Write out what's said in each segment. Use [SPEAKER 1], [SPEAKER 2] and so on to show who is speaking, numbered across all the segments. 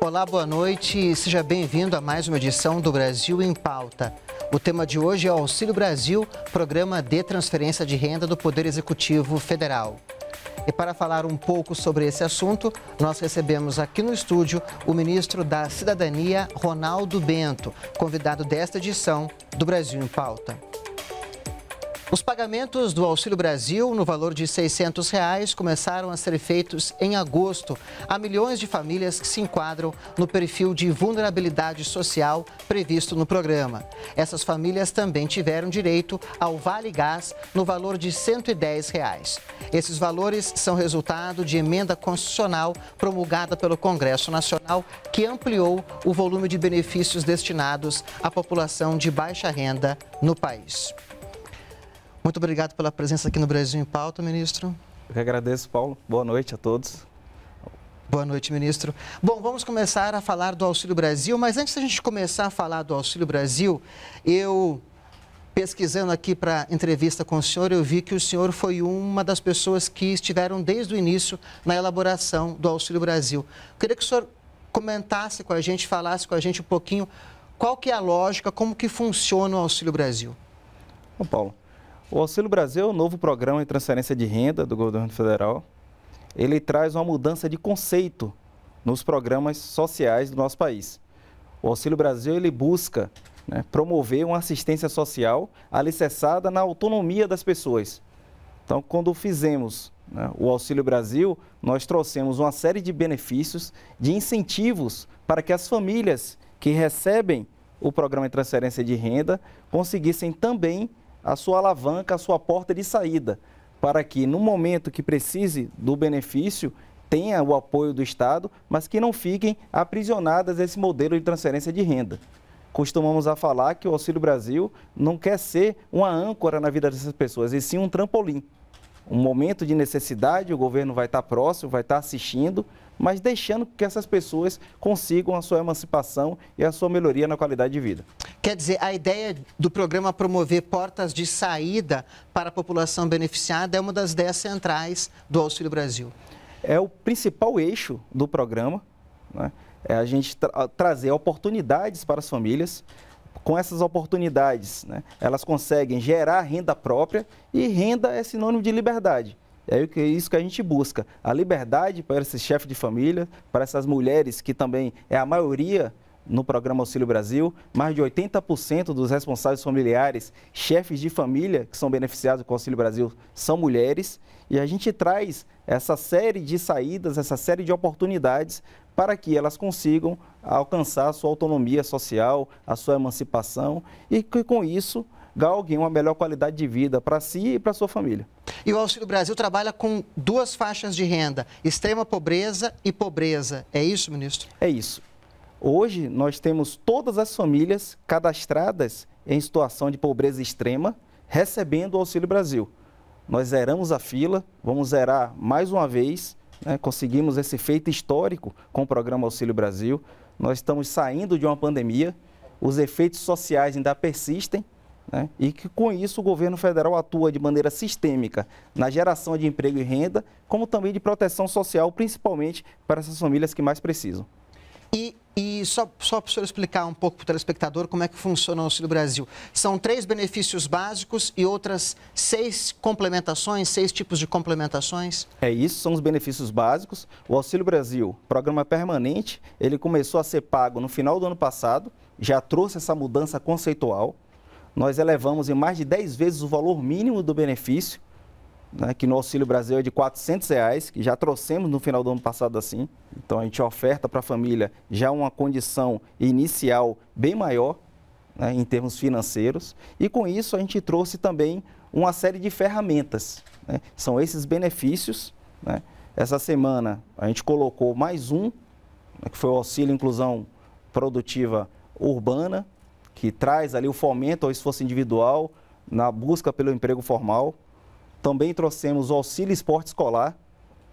[SPEAKER 1] Olá, boa noite e seja bem-vindo a mais uma edição do Brasil em Pauta. O tema de hoje é Auxílio Brasil, programa de transferência de renda do Poder Executivo Federal. E para falar um pouco sobre esse assunto, nós recebemos aqui no estúdio o ministro da Cidadania, Ronaldo Bento, convidado desta edição do Brasil em Pauta. Os pagamentos do Auxílio Brasil, no valor de R$ 600, reais, começaram a ser feitos em agosto a milhões de famílias que se enquadram no perfil de vulnerabilidade social previsto no programa. Essas famílias também tiveram direito ao Vale Gás, no valor de R$ 110. Reais. Esses valores são resultado de emenda constitucional promulgada pelo Congresso Nacional, que ampliou o volume de benefícios destinados à população de baixa renda no país. Muito obrigado pela presença aqui no Brasil em Pauta, ministro. Eu que agradeço, Paulo. Boa
[SPEAKER 2] noite a todos.
[SPEAKER 1] Boa noite, ministro. Bom, vamos começar a falar do Auxílio Brasil, mas antes da gente começar a falar do Auxílio Brasil, eu pesquisando aqui para entrevista com o senhor, eu vi que o senhor foi uma das pessoas que estiveram desde o início na elaboração do Auxílio Brasil. Eu queria que o senhor comentasse com a gente, falasse com a gente um pouquinho qual que é a lógica, como que funciona o Auxílio Brasil.
[SPEAKER 2] Bom, Paulo, o Auxílio Brasil o é novo programa de transferência de renda do governo federal. Ele traz uma mudança de conceito nos programas sociais do nosso país. O Auxílio Brasil ele busca né, promover uma assistência social alicerçada na autonomia das pessoas. Então, quando fizemos né, o Auxílio Brasil, nós trouxemos uma série de benefícios, de incentivos para que as famílias que recebem o programa de transferência de renda conseguissem também a sua alavanca, a sua porta de saída, para que no momento que precise do benefício tenha o apoio do Estado, mas que não fiquem aprisionadas esse modelo de transferência de renda. Costumamos a falar que o Auxílio Brasil não quer ser uma âncora na vida dessas pessoas, e sim um trampolim. Um momento de necessidade, o governo vai estar próximo, vai estar assistindo, mas deixando que essas pessoas
[SPEAKER 1] consigam a sua emancipação e a sua melhoria na qualidade de vida. Quer dizer, a ideia do programa promover portas de saída para a população beneficiada é uma das ideias centrais do Auxílio Brasil. É o
[SPEAKER 2] principal eixo do programa, né? é a gente tra trazer oportunidades para as famílias. Com essas oportunidades, né? elas conseguem gerar renda própria e renda é sinônimo de liberdade. É isso que a gente busca. A liberdade para esse chefe de família, para essas mulheres que também é a maioria no programa Auxílio Brasil, mais de 80% dos responsáveis familiares, chefes de família que são beneficiados com o Auxílio Brasil são mulheres, e a gente traz essa série de saídas, essa série de oportunidades para que elas consigam alcançar a sua autonomia social, a sua emancipação e que com isso galguem uma melhor qualidade de vida para si e para sua família.
[SPEAKER 1] E o Auxílio Brasil trabalha com duas faixas de renda, extrema pobreza e pobreza. É isso, ministro? É
[SPEAKER 2] isso. Hoje nós temos todas as famílias cadastradas em situação de pobreza extrema recebendo o Auxílio Brasil. Nós zeramos a fila, vamos zerar mais uma vez, né? conseguimos esse feito histórico com o programa Auxílio Brasil. Nós estamos saindo de uma pandemia, os efeitos sociais ainda persistem, né? E que com isso o governo federal atua de maneira sistêmica na geração de emprego e renda, como também de proteção social, principalmente para essas famílias que mais precisam.
[SPEAKER 1] E, e só, só para o senhor explicar um pouco para o telespectador como é que funciona o Auxílio Brasil. São três benefícios básicos e outras seis complementações, seis tipos de complementações? É isso, são os benefícios básicos. O Auxílio Brasil, programa permanente, ele
[SPEAKER 2] começou a ser pago no final do ano passado, já trouxe essa mudança conceitual nós elevamos em mais de 10 vezes o valor mínimo do benefício, né, que no Auxílio Brasil é de R$ reais, que já trouxemos no final do ano passado assim. Então a gente oferta para a família já uma condição inicial bem maior né, em termos financeiros. E com isso a gente trouxe também uma série de ferramentas. Né? São esses benefícios. Né. Essa semana a gente colocou mais um, né, que foi o Auxílio Inclusão Produtiva Urbana, que traz ali o fomento ao esforço individual na busca pelo emprego formal. Também trouxemos o auxílio esporte escolar,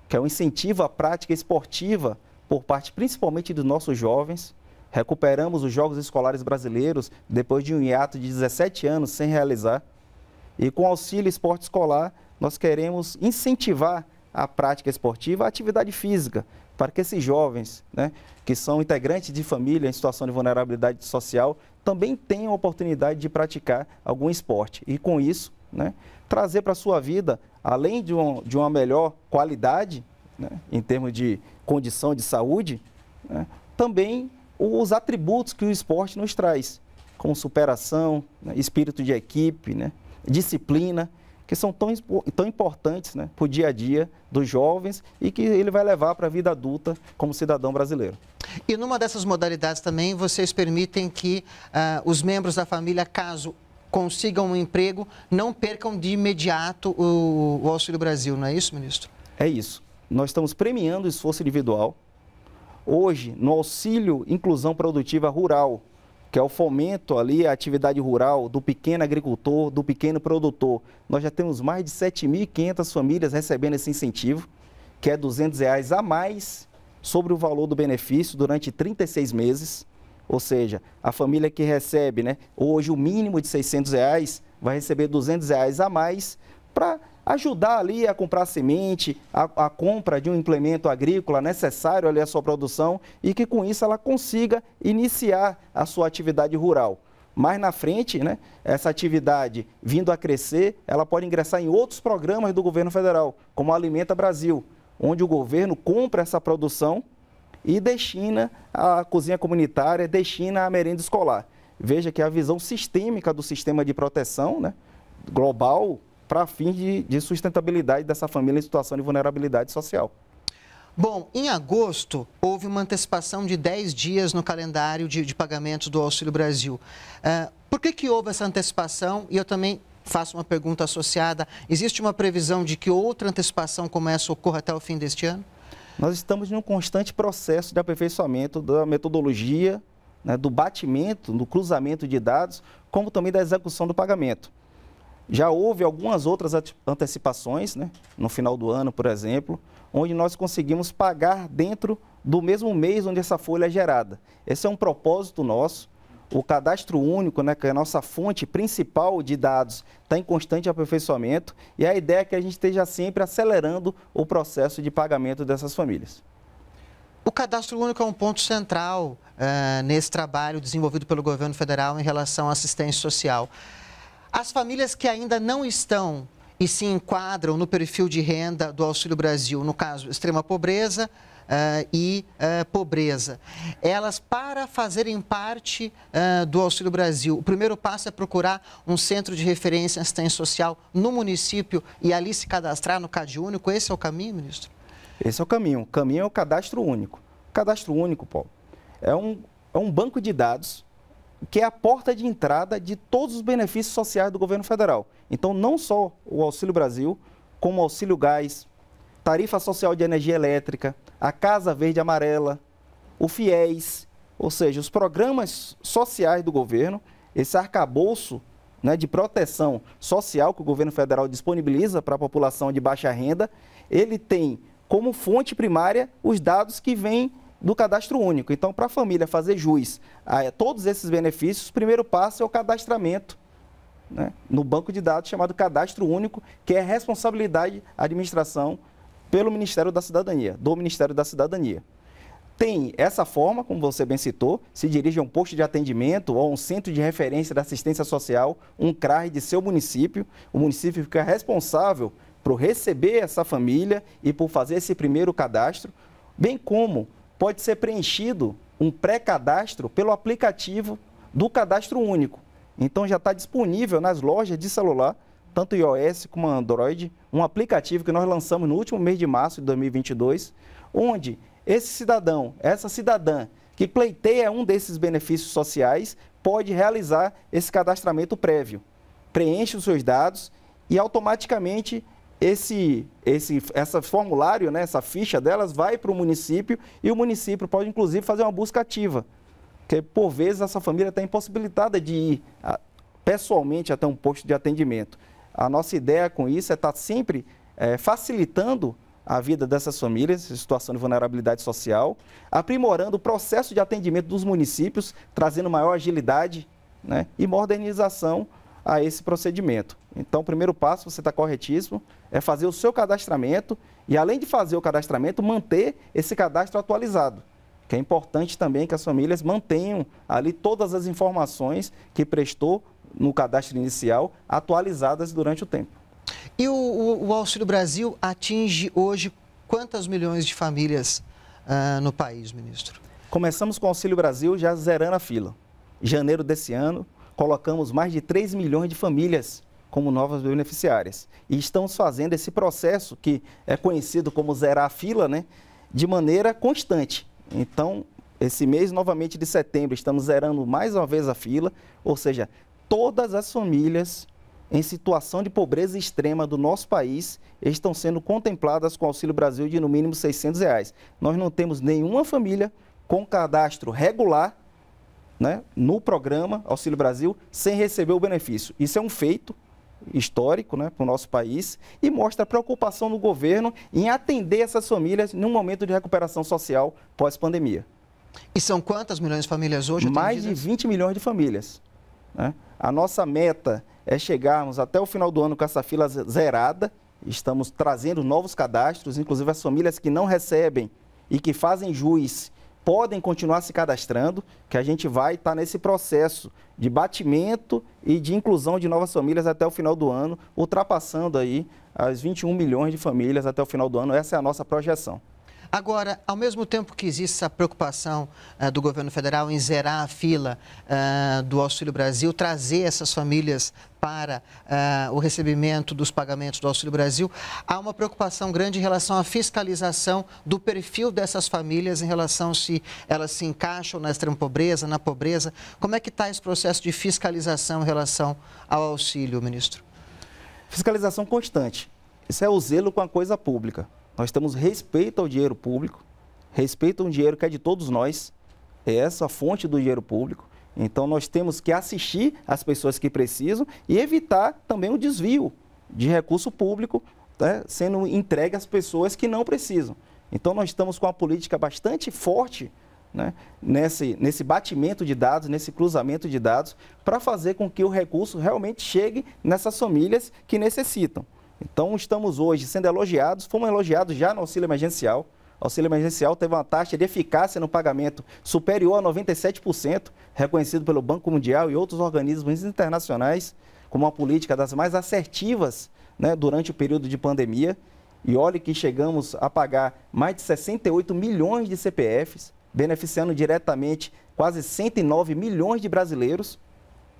[SPEAKER 2] que é um incentivo à prática esportiva por parte principalmente dos nossos jovens. Recuperamos os Jogos Escolares Brasileiros depois de um hiato de 17 anos sem realizar. E com o auxílio esporte escolar, nós queremos incentivar a prática esportiva, a atividade física, para que esses jovens, né, que são integrantes de família em situação de vulnerabilidade social, também tem a oportunidade de praticar algum esporte. E com isso, né, trazer para a sua vida, além de, um, de uma melhor qualidade, né, em termos de condição de saúde, né, também os atributos que o esporte nos traz, como superação, né, espírito de equipe, né, disciplina que são tão, tão importantes né, para o dia a dia dos jovens e que ele vai levar para a vida adulta como cidadão brasileiro.
[SPEAKER 1] E numa dessas modalidades também, vocês permitem que uh, os membros da família, caso consigam um emprego, não percam de imediato o, o Auxílio Brasil, não é isso, ministro? É isso. Nós estamos premiando o esforço individual. Hoje, no
[SPEAKER 2] auxílio inclusão produtiva rural, que é o fomento ali à atividade rural do pequeno agricultor, do pequeno produtor. Nós já temos mais de 7.500 famílias recebendo esse incentivo, que é R$ 200 reais a mais sobre o valor do benefício durante 36 meses. Ou seja, a família que recebe né, hoje o mínimo de 600 reais vai receber 200 reais a mais para ajudar ali a comprar semente, a, a, compra de um implemento agrícola necessário ali à sua produção e que com isso ela consiga iniciar a sua atividade rural. Mais na frente, né, essa atividade vindo a crescer, ela pode ingressar em outros programas do governo federal, como Alimenta Brasil, onde o governo compra essa produção e destina à cozinha comunitária, destina à merenda escolar. Veja que a visão sistêmica do sistema de proteção né, global para fins de, de sustentabilidade dessa família em situação de vulnerabilidade social.
[SPEAKER 1] Bom, em agosto houve uma antecipação de 10 dias no calendário de, de pagamentos do Auxílio Brasil. Uh, por que, que houve essa antecipação? E eu também faço uma pergunta associada: existe uma previsão de que outra antecipação comece ocorra até o fim deste ano? Nós
[SPEAKER 2] estamos em um constante processo de
[SPEAKER 1] aperfeiçoamento da
[SPEAKER 2] metodologia, né, do batimento, do cruzamento de dados, como também da execução do pagamento. Já houve algumas outras antecipações, né? no final do ano, por exemplo, onde nós conseguimos pagar dentro do mesmo mês onde essa folha é gerada. Esse é um propósito nosso. O cadastro único, né, que é a nossa fonte principal de dados, está em constante aperfeiçoamento e a ideia é que a gente esteja sempre acelerando o processo de pagamento dessas famílias.
[SPEAKER 1] O cadastro único é um ponto central uh, nesse trabalho desenvolvido pelo governo federal em relação à assistência social. As famílias que ainda não estão e se enquadram no perfil de renda do Auxílio Brasil, no caso, extrema pobreza, Uh, e uh, pobreza. Elas, para fazerem parte uh, do Auxílio Brasil, o primeiro passo é procurar um centro de referência em assistência social no município e ali se cadastrar no CAD único. Esse é o caminho, ministro?
[SPEAKER 2] Esse é o caminho. O caminho é o cadastro único. O cadastro único, Paulo, é um, é um banco de dados que é a porta de entrada de todos os benefícios sociais do governo federal. Então, não só o Auxílio Brasil, como o Auxílio Gás, tarifa social de energia elétrica, a Casa Verde Amarela, o FIES, ou seja, os programas sociais do governo, esse arcabouço né, de proteção social que o governo federal disponibiliza para a população de baixa renda, ele tem como fonte primária os dados que vêm do cadastro único. Então, para a família fazer jus a todos esses benefícios, o primeiro passo é o cadastramento né, no banco de dados chamado Cadastro Único, que é responsabilidade da administração pelo Ministério da Cidadania, do Ministério da Cidadania. Tem essa forma, como você bem citou, se dirige a um posto de atendimento ou a um centro de referência da assistência social, um CRAR de seu município. O município fica responsável por receber essa família e por fazer esse primeiro cadastro, bem como pode ser preenchido um pré-cadastro pelo aplicativo do Cadastro Único. Então já está disponível nas lojas de celular, tanto iOS como Android, um aplicativo que nós lançamos no último mês de março de 2022, onde esse cidadão, essa cidadã que pleiteia um desses benefícios sociais, pode realizar esse cadastramento prévio. Preenche os seus dados e automaticamente esse, esse essa formulário, né, essa ficha delas vai para o município e o município pode inclusive fazer uma busca ativa, porque por vezes essa família está impossibilitada de ir pessoalmente até um posto de atendimento. A nossa ideia com isso é estar tá sempre é, facilitando a vida dessas famílias em situação de vulnerabilidade social, aprimorando o processo de atendimento dos municípios, trazendo maior agilidade né, e modernização a esse procedimento. Então, o primeiro passo, você está corretíssimo, é fazer o seu cadastramento e, além de fazer o cadastramento, manter esse cadastro atualizado. Que é importante também que as famílias mantenham ali todas as informações que prestou no cadastro inicial atualizadas durante o tempo.
[SPEAKER 1] E o, o, o Auxílio Brasil atinge hoje quantas milhões de famílias uh, no país, ministro? Começamos com
[SPEAKER 2] o Auxílio Brasil já zerando a fila. Janeiro desse ano, colocamos mais de 3 milhões de famílias como novas beneficiárias. E estamos fazendo esse processo, que é conhecido como zerar a fila, né, de maneira constante. Então, esse mês, novamente de setembro, estamos zerando mais uma vez a fila, ou seja, todas as famílias em situação de pobreza extrema do nosso país estão sendo contempladas com Auxílio Brasil de no mínimo 600 reais. Nós não temos nenhuma família com cadastro regular né, no programa Auxílio Brasil sem receber o benefício. Isso é um feito histórico né, para o nosso país e mostra a preocupação do governo em atender essas famílias num momento de recuperação social pós-pandemia. E são quantas milhões de famílias hoje? Mais de 20 milhões de famílias. Né? A nossa meta é chegarmos até o final do ano com essa fila zerada. Estamos trazendo novos cadastros, inclusive as famílias que não recebem e que fazem juiz podem continuar se cadastrando, que a gente vai estar tá nesse processo de batimento e de inclusão de novas famílias até o final do ano, ultrapassando aí as 21 milhões de famílias até o final do ano. Essa é a nossa projeção.
[SPEAKER 1] Agora, ao mesmo tempo que existe essa preocupação uh, do governo federal em zerar a fila uh, do Auxílio Brasil, trazer essas famílias para uh, o recebimento dos pagamentos do Auxílio Brasil, há uma preocupação grande em relação à fiscalização do perfil dessas famílias, em relação se elas se encaixam na extrema pobreza, na pobreza. Como é que está esse processo de fiscalização em relação ao auxílio, ministro?
[SPEAKER 2] Fiscalização constante. Isso é o zelo com a coisa pública. Nós temos respeito ao dinheiro público, respeito a um dinheiro que é de todos nós, é essa a fonte do dinheiro público. Então nós temos que assistir as pessoas que precisam e evitar também o desvio de recurso público né, sendo entregue às pessoas que não precisam. Então nós estamos com uma política bastante forte né, nesse, nesse batimento de dados, nesse cruzamento de dados, para fazer com que o recurso realmente chegue nessas famílias que necessitam. Então, estamos hoje sendo elogiados, fomos elogiados já no auxílio emergencial. O auxílio emergencial teve uma taxa de eficácia no pagamento superior a 97%, reconhecido pelo Banco Mundial e outros organismos internacionais como uma política das mais assertivas né, durante o período de pandemia. E olhe que chegamos a pagar mais de 68 milhões de CPFs, beneficiando diretamente quase 109 milhões de brasileiros.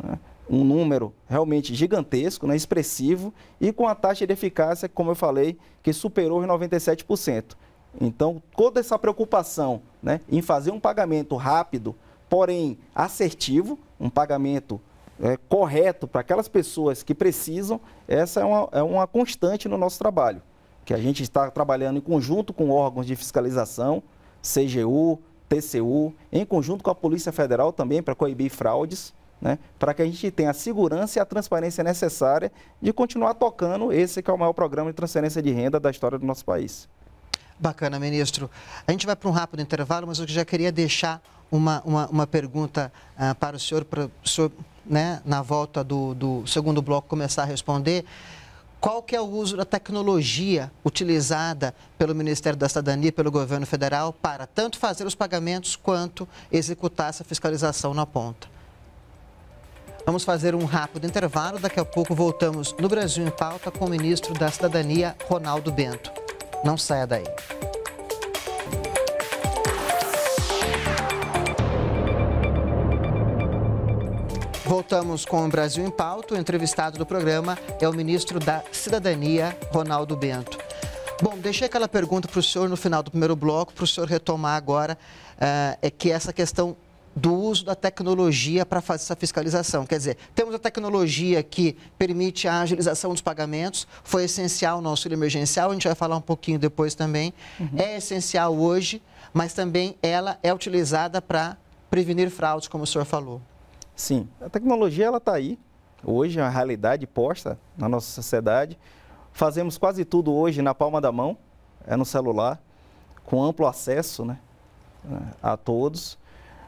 [SPEAKER 2] Né? um número realmente gigantesco, né, expressivo, e com a taxa de eficácia, como eu falei, que superou os 97%. Então, toda essa preocupação né, em fazer um pagamento rápido, porém assertivo, um pagamento é, correto para aquelas pessoas que precisam, essa é uma, é uma constante no nosso trabalho, que a gente está trabalhando em conjunto com órgãos de fiscalização, CGU, TCU, em conjunto com a Polícia Federal também para coibir fraudes né, para que a gente tenha a segurança e a transparência necessária de continuar tocando esse que é o maior programa de transferência de renda da história do nosso país.
[SPEAKER 1] Bacana, ministro. A gente vai para um rápido intervalo, mas eu já queria deixar uma, uma, uma pergunta uh, para o senhor, para o senhor né, na volta do, do segundo bloco, começar a responder. Qual que é o uso da tecnologia utilizada pelo Ministério da Cidadania, pelo governo federal, para tanto fazer os pagamentos quanto executar essa fiscalização na ponta? Vamos fazer um rápido intervalo. Daqui a pouco voltamos no Brasil em Pauta com o ministro da Cidadania, Ronaldo Bento. Não saia daí. Voltamos com o Brasil em Pauta. O entrevistado do programa é o ministro da Cidadania, Ronaldo Bento. Bom, deixei aquela pergunta para o senhor no final do primeiro bloco, para o senhor retomar agora, uh, é que essa questão do uso da tecnologia para fazer essa fiscalização. Quer dizer, temos a tecnologia que permite a agilização dos pagamentos, foi essencial o nosso emergencial, a gente vai falar um pouquinho depois também. Uhum. É essencial hoje, mas também ela é utilizada para prevenir fraudes, como o senhor falou.
[SPEAKER 2] Sim, a tecnologia ela está aí, hoje é uma realidade posta na nossa sociedade. Fazemos quase tudo hoje na palma da mão, é no celular, com amplo acesso né, a todos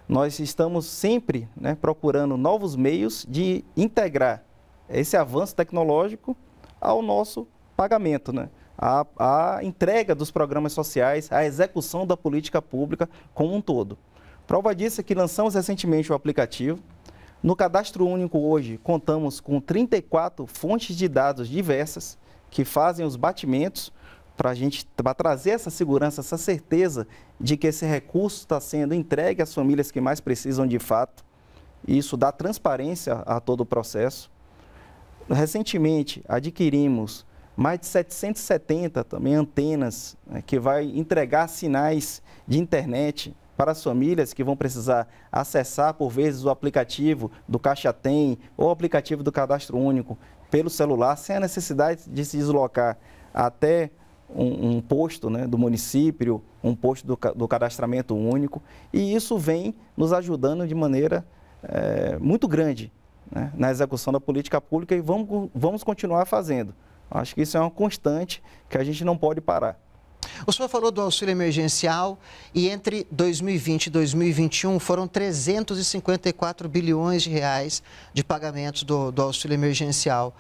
[SPEAKER 2] nós estamos sempre né, procurando novos meios de integrar esse avanço tecnológico ao nosso pagamento, né? A, a entrega dos programas sociais, a execução da política pública como um todo. Prova disso é que lançamos recentemente o aplicativo. No cadastro único hoje contamos com 34 fontes de dados diversas que fazem os batimentos para a gente trazer essa segurança, essa certeza de que esse recurso está sendo entregue às famílias que mais precisam de fato. Isso dá transparência a todo o processo. Recentemente adquirimos mais de 770 também antenas né, que vai entregar sinais de internet para as famílias que vão precisar acessar por vezes o aplicativo do Caixa Tem ou o aplicativo do Cadastro Único pelo celular sem a necessidade de se deslocar até um, um, posto né, do município, um posto do, do, cadastramento único, e isso vem nos ajudando de maneira é, muito grande né, na execução da política pública e vamos, vamos continuar fazendo. Acho que isso é uma constante que a gente não pode parar.
[SPEAKER 1] O senhor falou do auxílio emergencial e entre 2020 e 2021 foram 354 bilhões de reais de pagamentos do, do auxílio emergencial.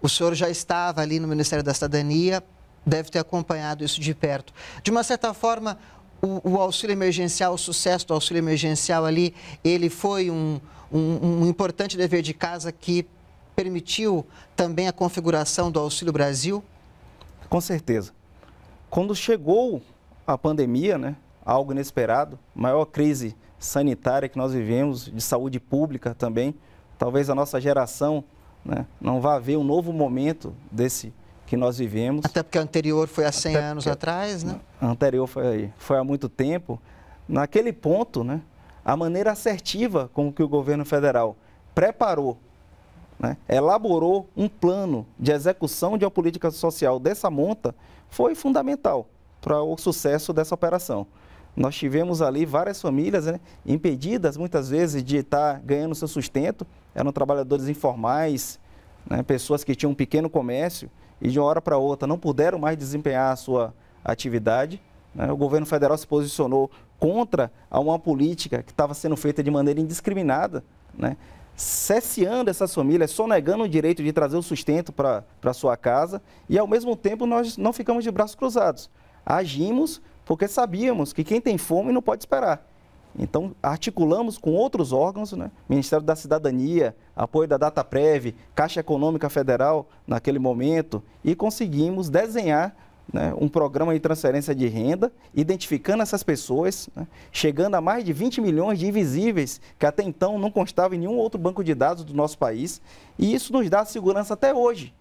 [SPEAKER 1] O senhor já estava ali no Ministério da Cidadania deve ter acompanhado isso de perto. De uma certa forma, o, o auxílio emergencial, o sucesso do auxílio emergencial ali, ele foi um, um, um importante dever de casa que permitiu também a configuração do Auxílio Brasil? Com certeza. Quando
[SPEAKER 2] chegou a pandemia, né, algo inesperado, maior crise sanitária que nós vivemos, de saúde pública também, talvez a nossa geração né, não vá ver um novo momento desse que nós vivemos. Até porque o anterior foi há 100 Até anos atrás, né? anterior foi, foi há muito tempo. Naquele ponto, né, a maneira assertiva com que o governo federal preparou, né, elaborou um plano de execução de uma política social dessa monta foi fundamental para o sucesso dessa operação. Nós tivemos ali várias famílias né, impedidas, muitas vezes, de estar ganhando seu sustento. Eram trabalhadores informais, né, pessoas que tinham um pequeno comércio e de uma hora para outra não puderam mais desempenhar a sua atividade. Né? O governo federal se posicionou contra uma política que estava sendo feita de maneira indiscriminada, né? cesseando essas famílias, sonegando o direito de trazer o sustento para sua casa e, ao mesmo tempo, nós não ficamos de braços cruzados. Agimos porque sabíamos que quem tem fome não pode esperar. Então, articulamos com outros órgãos, né? Ministério da Cidadania, apoio da DataPrev, Caixa Econômica Federal, naquele momento, e conseguimos desenhar né, um programa de transferência de renda, identificando essas pessoas, né, chegando a mais de 20 milhões de invisíveis, que até então não constava em nenhum outro banco de dados do nosso país, e isso nos dá segurança até hoje,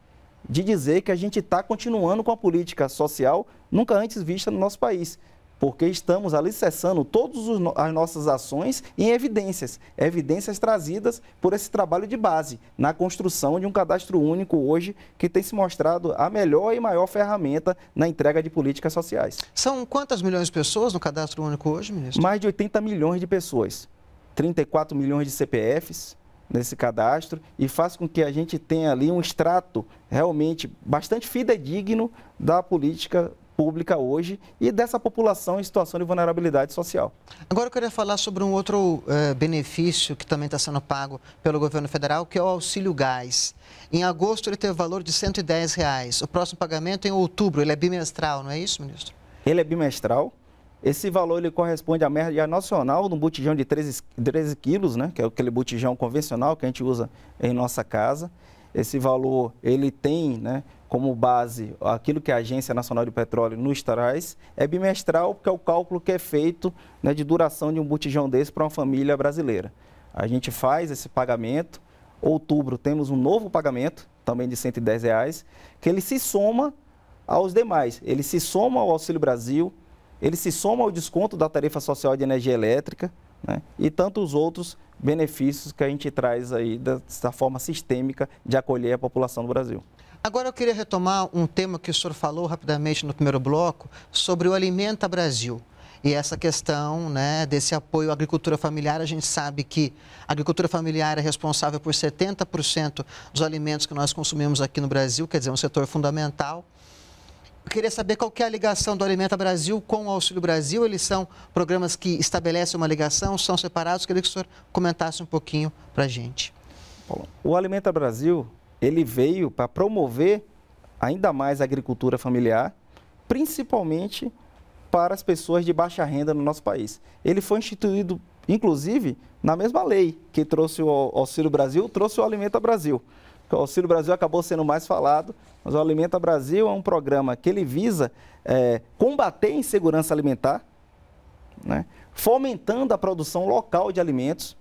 [SPEAKER 2] de dizer que a gente está continuando com a política social nunca antes vista no nosso país porque estamos alicerçando todas as nossas ações em evidências, evidências trazidas por esse trabalho de base na construção de um cadastro único hoje que tem se mostrado a melhor e maior ferramenta na entrega de políticas sociais.
[SPEAKER 1] São quantas milhões de pessoas no cadastro único hoje, ministro? Mais de 80 milhões de pessoas,
[SPEAKER 2] 34 milhões de CPFs, nesse cadastro e faz com que a gente tenha ali um extrato realmente bastante fidedigno da política pública
[SPEAKER 1] hoje e dessa população em situação de vulnerabilidade social. Agora eu queria falar sobre um outro eh, benefício que também está sendo pago pelo governo federal, que é o auxílio gás. Em agosto ele teve valor de R$ 110. Reais. O próximo pagamento é em outubro, ele é bimestral, não é isso, ministro?
[SPEAKER 2] Ele é bimestral. Esse valor ele corresponde à média nacional de um botijão de 13, 13 quilos, né? que é aquele botijão convencional que a gente usa em nossa casa esse valor ele tem né, como base aquilo que a Agência Nacional de Petróleo nos traz, é bimestral, porque é o cálculo que é feito né, de duração de um botijão desse para uma família brasileira. A gente faz esse pagamento, outubro temos um novo pagamento, também de R$ reais, que ele se soma aos demais. Ele se soma ao Auxílio Brasil, ele se soma ao desconto da tarifa social de energia elétrica, né? E tantos outros benefícios que a gente traz aí dessa forma sistêmica de acolher a população do Brasil.
[SPEAKER 1] Agora eu queria retomar um tema que o senhor falou rapidamente no primeiro bloco sobre o Alimenta Brasil. E essa questão né, desse apoio à agricultura familiar, a gente sabe que a agricultura familiar é responsável por 70% dos alimentos que nós consumimos aqui no Brasil, quer dizer, é um setor fundamental queria saber qual que é a ligação do Alimenta Brasil com o Auxílio Brasil. Eles são programas que estabelecem uma ligação, são separados. Queria que o senhor comentasse um pouquinho para a gente.
[SPEAKER 2] O Alimenta Brasil, ele veio para promover ainda mais a agricultura familiar, principalmente para as pessoas de baixa renda no nosso país. Ele foi instituído, inclusive, na mesma lei que trouxe o Auxílio Brasil, trouxe o Alimenta Brasil o Auxílio Brasil acabou sendo mais falado, mas o Alimenta Brasil é um programa que ele visa é, combater a insegurança alimentar, né? fomentando a produção local de alimentos.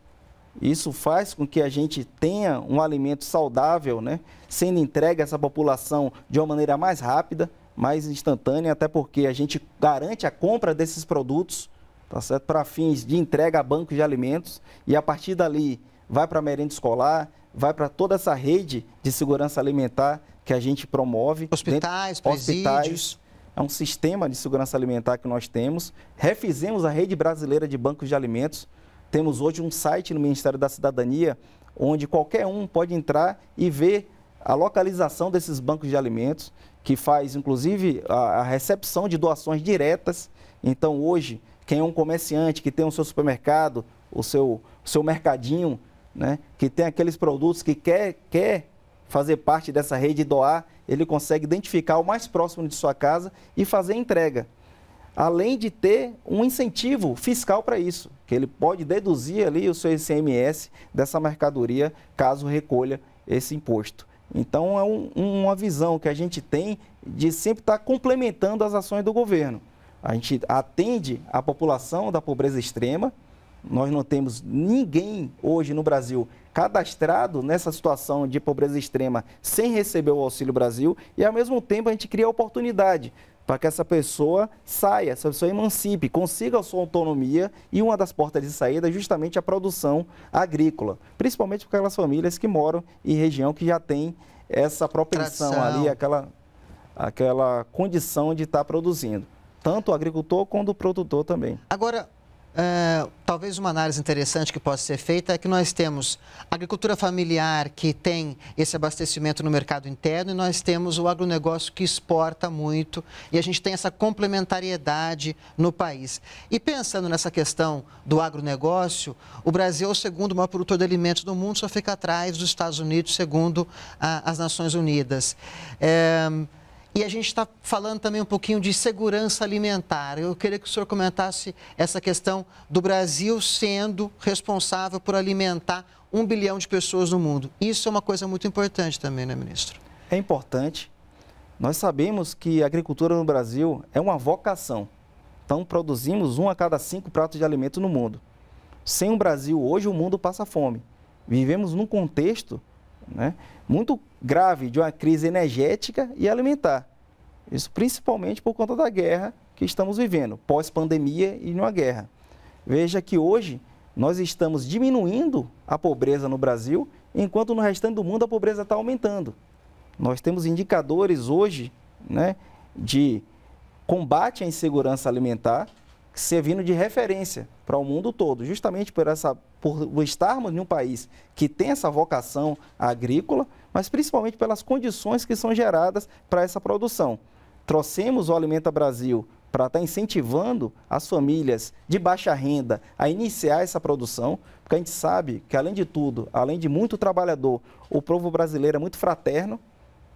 [SPEAKER 2] Isso faz com que a gente tenha um alimento saudável, né? sendo entregue a essa população de uma maneira mais rápida, mais instantânea, até porque a gente garante a compra desses produtos tá para fins de entrega a bancos de alimentos e a partir dali vai para a merenda escolar, vai para toda essa rede de segurança alimentar que a gente promove. Hospitais, dentro, presídios. Hospitais, é um sistema de segurança alimentar que nós temos. Refizemos a rede brasileira de bancos de alimentos. Temos hoje um site no Ministério da Cidadania, onde qualquer um pode entrar e ver a localização desses bancos de alimentos, que faz inclusive a, a recepção de doações diretas. Então, hoje, quem é um comerciante que tem o seu supermercado, o seu, o seu mercadinho, né, que tem aqueles produtos que quer, quer fazer parte dessa rede e doar, ele consegue identificar o mais próximo de sua casa e fazer entrega. Além de ter um incentivo fiscal para isso, que ele pode deduzir ali o seu ICMS dessa mercadoria caso recolha esse imposto. Então é um, uma visão que a gente tem de sempre estar tá complementando as ações do governo. A gente atende a população da pobreza extrema, nós não temos ninguém hoje no Brasil cadastrado nessa situação de pobreza extrema sem receber o Auxílio Brasil e, ao mesmo tempo, a gente cria oportunidade para que essa pessoa saia, essa pessoa emancipe, consiga a sua autonomia e uma das portas de saída é justamente a produção agrícola, principalmente para aquelas famílias que moram em região que já tem essa propensão Tração. ali, aquela, aquela condição de estar tá produzindo, tanto o agricultor quanto o produtor também.
[SPEAKER 1] Agora, eh, talvez uma análise interessante que possa ser feita é que nós temos agricultura familiar que tem esse abastecimento no mercado interno e nós temos o agronegócio que exporta muito e a gente tem essa complementariedade no país. E pensando nessa questão do agronegócio, o Brasil é o segundo maior produtor de alimentos do mundo, só fica atrás dos Estados Unidos, segundo a, as Nações Unidas. É... E a gente está falando também um pouquinho de segurança alimentar. Eu queria que o senhor comentasse essa questão do Brasil sendo responsável por alimentar um bilhão de pessoas no mundo. Isso é uma coisa muito importante também, né, ministro? É importante. Nós sabemos que a agricultura no Brasil é uma
[SPEAKER 2] vocação. Então, produzimos um a cada cinco pratos de alimento no mundo. Sem o Brasil, hoje o mundo passa fome. Vivemos num contexto né, muito grave de uma crise energética e alimentar. Isso principalmente por conta da guerra que estamos vivendo, pós-pandemia e numa guerra. Veja que hoje nós estamos diminuindo a pobreza no Brasil, enquanto no restante do mundo a pobreza está aumentando. Nós temos indicadores hoje né, de combate à insegurança alimentar servindo de referência para o mundo todo, justamente por essa por estarmos em um país que tem essa vocação agrícola, mas principalmente pelas condições que são geradas para essa produção. Trouxemos o Alimenta Brasil para estar incentivando as famílias de baixa renda a iniciar essa produção, porque a gente sabe que, além de tudo, além de muito trabalhador, o povo brasileiro é muito fraterno,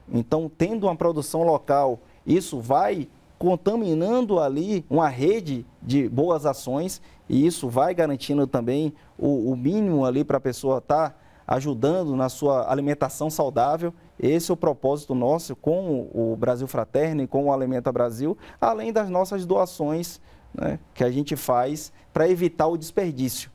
[SPEAKER 2] então, tendo uma produção local, isso vai contaminando ali uma rede de boas ações e isso vai garantindo também o, o mínimo ali para a pessoa estar tá ajudando na sua alimentação saudável. Esse é o propósito nosso com o Brasil Fraterno e com o Alimenta Brasil, além das nossas doações né, que a gente faz para evitar o desperdício,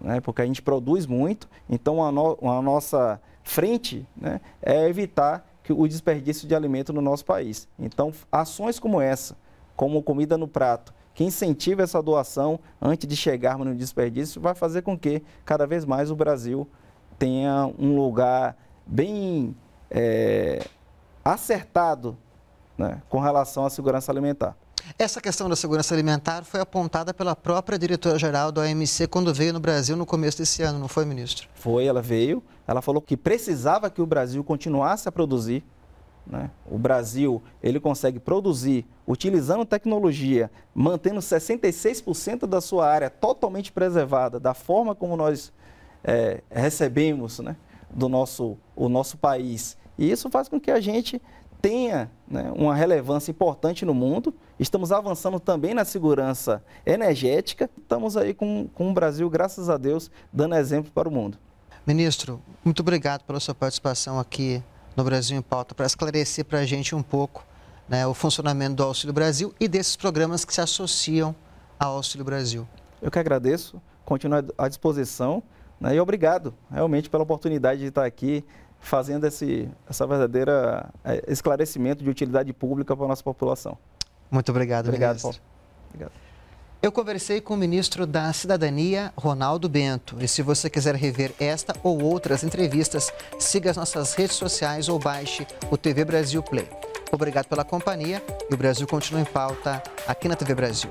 [SPEAKER 2] né, porque a gente produz muito, então a, no, a nossa frente né, é evitar que o desperdício de alimento no nosso país. Então, ações como essa, como comida no prato, que incentiva essa doação antes de chegarmos no desperdício, vai fazer com que cada vez mais o Brasil tenha um lugar bem é, acertado né, com relação à segurança alimentar.
[SPEAKER 1] Essa questão da segurança alimentar foi apontada pela própria diretora-geral da OMC quando veio no Brasil no começo desse ano, não foi, ministro?
[SPEAKER 2] Foi, ela veio. Ela falou que precisava que o Brasil continuasse a produzir. Né? O Brasil ele consegue produzir utilizando tecnologia, mantendo 66% da sua área totalmente preservada, da forma como nós é, recebemos né? do nosso, o nosso país. E isso faz com que a gente tenha né, uma relevância importante no mundo. Estamos avançando também na segurança energética. Estamos aí com, com o Brasil, graças a Deus, dando exemplo para o mundo.
[SPEAKER 1] Ministro, muito obrigado pela sua participação aqui no Brasil em Pauta para esclarecer para a gente um pouco né, o funcionamento do Auxílio Brasil e desses programas que se associam ao Auxílio Brasil.
[SPEAKER 2] Eu que agradeço,
[SPEAKER 1] continuo à disposição
[SPEAKER 2] né, e obrigado realmente pela oportunidade de estar aqui fazendo esse essa verdadeira eh, esclarecimento de utilidade pública para a nossa população.
[SPEAKER 1] Muito obrigado, obrigado ministro. Paulo. Obrigado. Eu conversei com o ministro da Cidadania, Ronaldo Bento. E se você quiser rever esta ou outras entrevistas, siga as nossas redes sociais ou baixe o TV Brasil Play. Obrigado pela companhia e o Brasil continua em pauta aqui na TV Brasil.